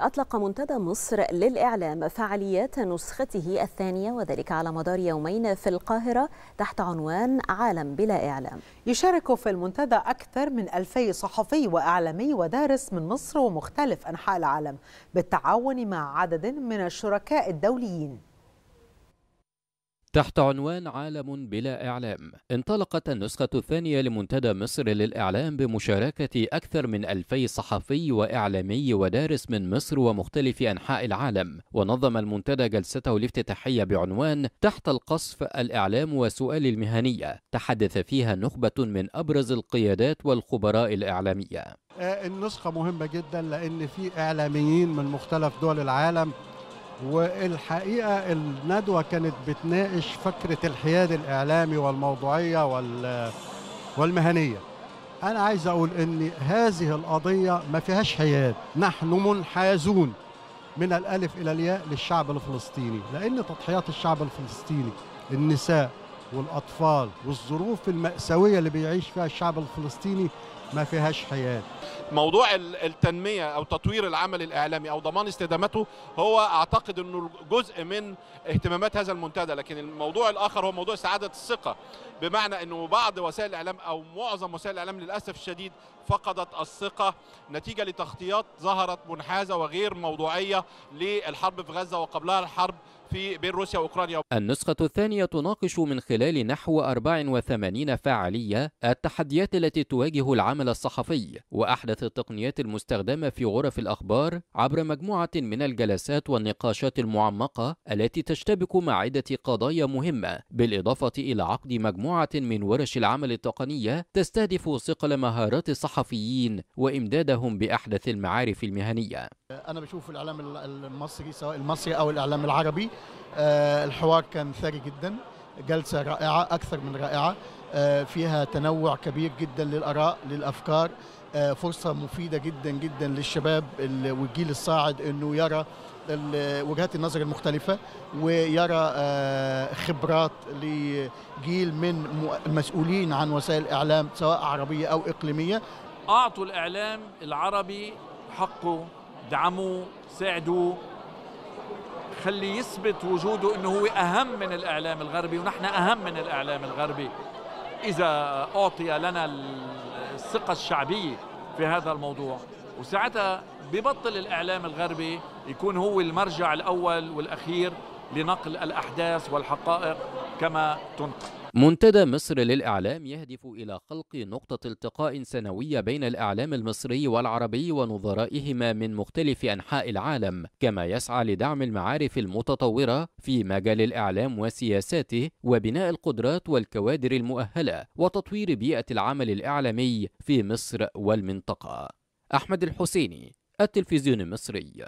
أطلق منتدى مصر للإعلام فعاليات نسخته الثانية وذلك على مدار يومين في القاهرة تحت عنوان عالم بلا إعلام يشارك في المنتدى أكثر من ألفي صحفي وإعلامي ودارس من مصر ومختلف أنحاء العالم بالتعاون مع عدد من الشركاء الدوليين تحت عنوان عالم بلا إعلام انطلقت النسخة الثانية لمنتدى مصر للإعلام بمشاركة أكثر من ألفي صحفي وإعلامي ودارس من مصر ومختلف أنحاء العالم ونظم المنتدى جلسته الافتتاحية بعنوان تحت القصف الإعلام وسؤال المهنية تحدث فيها نخبة من أبرز القيادات والخبراء الإعلامية آه، النسخة مهمة جدا لأن في إعلاميين من مختلف دول العالم والحقيقه الندوه كانت بتناقش فكره الحياد الاعلامي والموضوعيه وال والمهنيه انا عايز اقول ان هذه القضيه ما فيهاش حياد نحن منحازون من الالف الى الياء للشعب الفلسطيني لان تضحيات الشعب الفلسطيني النساء والاطفال والظروف الماساويه اللي بيعيش فيها الشعب الفلسطيني ما فيهاش حياد موضوع التنميه او تطوير العمل الاعلامي او ضمان استدامته هو اعتقد انه جزء من اهتمامات هذا المنتدى لكن الموضوع الاخر هو موضوع سعادة الثقه بمعنى انه بعض وسائل الاعلام او معظم وسائل الاعلام للاسف الشديد فقدت الثقه نتيجه لتغطيات ظهرت منحازه وغير موضوعيه للحرب في غزه وقبلها الحرب في بين روسيا واوكرانيا النسخة الثانية تناقش من خلال نحو 84 فعالية التحديات التي تواجه العمل الصحفي واحدث التقنيات المستخدمة في غرف الاخبار عبر مجموعة من الجلسات والنقاشات المعمقة التي تشتبك مع عدة قضايا مهمة بالاضافة الى عقد مجموعة من ورش العمل التقنية تستهدف صقل مهارات الصحفيين وامدادهم باحدث المعارف المهنية انا بشوف الاعلام المصري سواء المصري او الاعلام العربي آه، الحوار كان ثري جدا جلسة رائعة أكثر من رائعة آه، فيها تنوع كبير جدا للآراء للأفكار آه، فرصة مفيدة جدا جدا للشباب والجيل الصاعد أنه يرى وجهات النظر المختلفة ويرى خبرات لجيل من المسؤولين عن وسائل الإعلام سواء عربية أو إقليمية أعطوا الإعلام العربي حقه دعموه ساعدوه خليه يثبت وجوده انه هو اهم من الاعلام الغربي ونحن اهم من الاعلام الغربي اذا اعطي لنا الثقه الشعبيه في هذا الموضوع وساعتها ببطل الاعلام الغربي يكون هو المرجع الاول والاخير لنقل الاحداث والحقائق كما تنقل منتدى مصر للإعلام يهدف إلى خلق نقطة التقاء سنوية بين الإعلام المصري والعربي ونظرائهما من مختلف أنحاء العالم كما يسعى لدعم المعارف المتطورة في مجال الإعلام وسياساته وبناء القدرات والكوادر المؤهلة وتطوير بيئة العمل الإعلامي في مصر والمنطقة أحمد الحسيني التلفزيون المصري